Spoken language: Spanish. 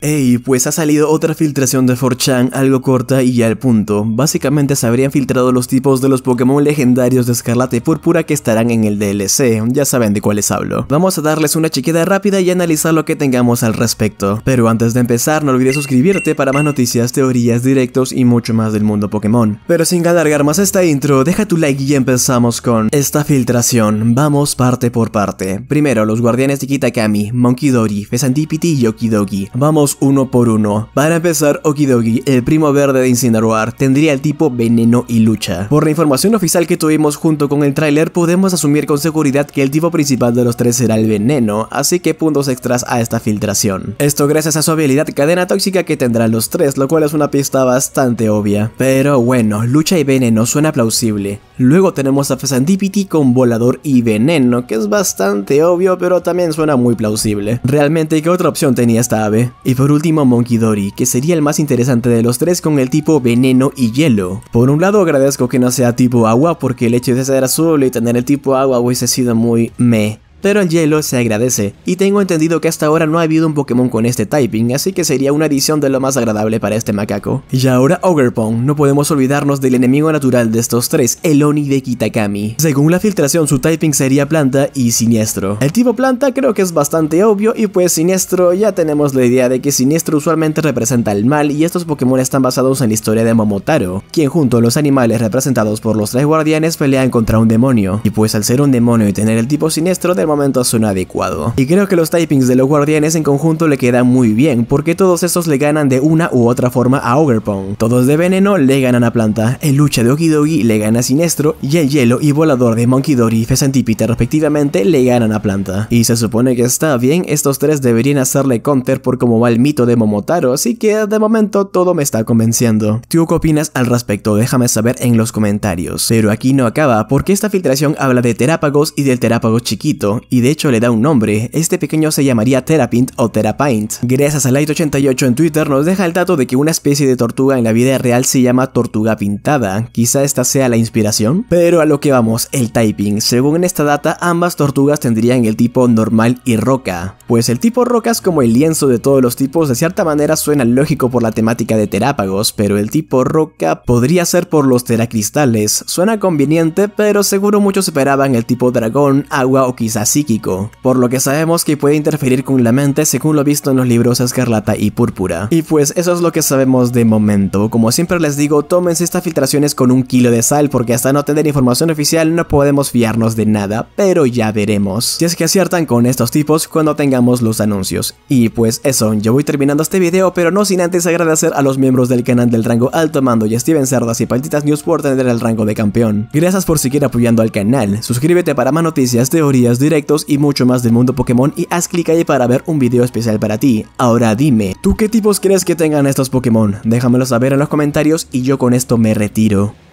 Hey, pues ha salido otra filtración de 4chan, algo corta y ya al punto. Básicamente se habrían filtrado los tipos de los Pokémon legendarios de Escarlata y Púrpura que estarán en el DLC, ya saben de cuáles hablo. Vamos a darles una chequeada rápida y analizar lo que tengamos al respecto. Pero antes de empezar, no olvides suscribirte para más noticias, teorías, directos y mucho más del mundo Pokémon. Pero sin alargar más esta intro, deja tu like y empezamos con esta filtración. Vamos parte por parte. Primero, los guardianes de Kitakami, Monkey Dory, Fesantipity y Okidoki. Vamos uno por uno. Para empezar, Okidogi, el primo verde de Incineroar, tendría el tipo veneno y lucha. Por la información oficial que tuvimos junto con el tráiler, podemos asumir con seguridad que el tipo principal de los tres será el veneno, así que puntos extras a esta filtración. Esto gracias a su habilidad cadena tóxica que tendrán los tres, lo cual es una pista bastante obvia. Pero bueno, lucha y veneno suena plausible. Luego tenemos a Fesandipity con volador y veneno, que es bastante obvio, pero también suena muy plausible. Realmente, ¿qué otra opción tenía esta ave? por último Monkey Dory, que sería el más interesante de los tres con el tipo veneno y hielo. Por un lado agradezco que no sea tipo agua porque el hecho de ser azul y tener el tipo agua hubiese sido muy meh. Pero el hielo se agradece, y tengo entendido que hasta ahora no ha habido un Pokémon con este typing, así que sería una adición de lo más agradable para este macaco. Y ahora Pong. no podemos olvidarnos del enemigo natural de estos tres, el Oni de Kitakami. Según la filtración, su typing sería planta y siniestro. El tipo planta creo que es bastante obvio, y pues siniestro ya tenemos la idea de que siniestro usualmente representa el mal, y estos Pokémon están basados en la historia de Momotaro, quien junto a los animales representados por los tres guardianes pelean contra un demonio. Y pues al ser un demonio y tener el tipo siniestro, de momento suena adecuado. Y creo que los typings de los guardianes en conjunto le quedan muy bien, porque todos estos le ganan de una u otra forma a Pong. Todos de veneno le ganan a planta, el lucha de Okidogi le gana a Sinestro, y el hielo y volador de Monkey Dory y Fesantipita respectivamente le ganan a planta. Y se supone que está bien, estos tres deberían hacerle counter por cómo va el mito de Momotaro, así que de momento todo me está convenciendo. ¿Tú qué opinas al respecto? Déjame saber en los comentarios. Pero aquí no acaba, porque esta filtración habla de terápagos y del terápago chiquito, y de hecho le da un nombre. Este pequeño se llamaría Terapint o Terapint. Gracias a Light88 en Twitter nos deja el dato de que una especie de tortuga en la vida real se llama tortuga pintada. Quizá esta sea la inspiración. Pero a lo que vamos, el typing. Según esta data, ambas tortugas tendrían el tipo normal y roca. Pues el tipo roca es como el lienzo de todos los tipos, de cierta manera suena lógico por la temática de terápagos, pero el tipo roca podría ser por los teracristales. Suena conveniente, pero seguro muchos esperaban el tipo dragón, agua o quizás psíquico, por lo que sabemos que puede interferir con la mente según lo visto en los libros Escarlata y Púrpura. Y pues eso es lo que sabemos de momento. Como siempre les digo, tómense estas filtraciones con un kilo de sal porque hasta no tener información oficial no podemos fiarnos de nada, pero ya veremos. Si es que aciertan con estos tipos cuando tengamos los anuncios. Y pues eso, yo voy terminando este video, pero no sin antes agradecer a los miembros del canal del rango Alto Mando y Steven Cerdas y Paltitas News por tener el rango de campeón. Gracias por seguir apoyando al canal, suscríbete para más noticias, teorías, directas y mucho más del mundo Pokémon y haz clic ahí para ver un video especial para ti. Ahora dime, ¿tú qué tipos crees que tengan estos Pokémon? Déjamelo saber en los comentarios y yo con esto me retiro.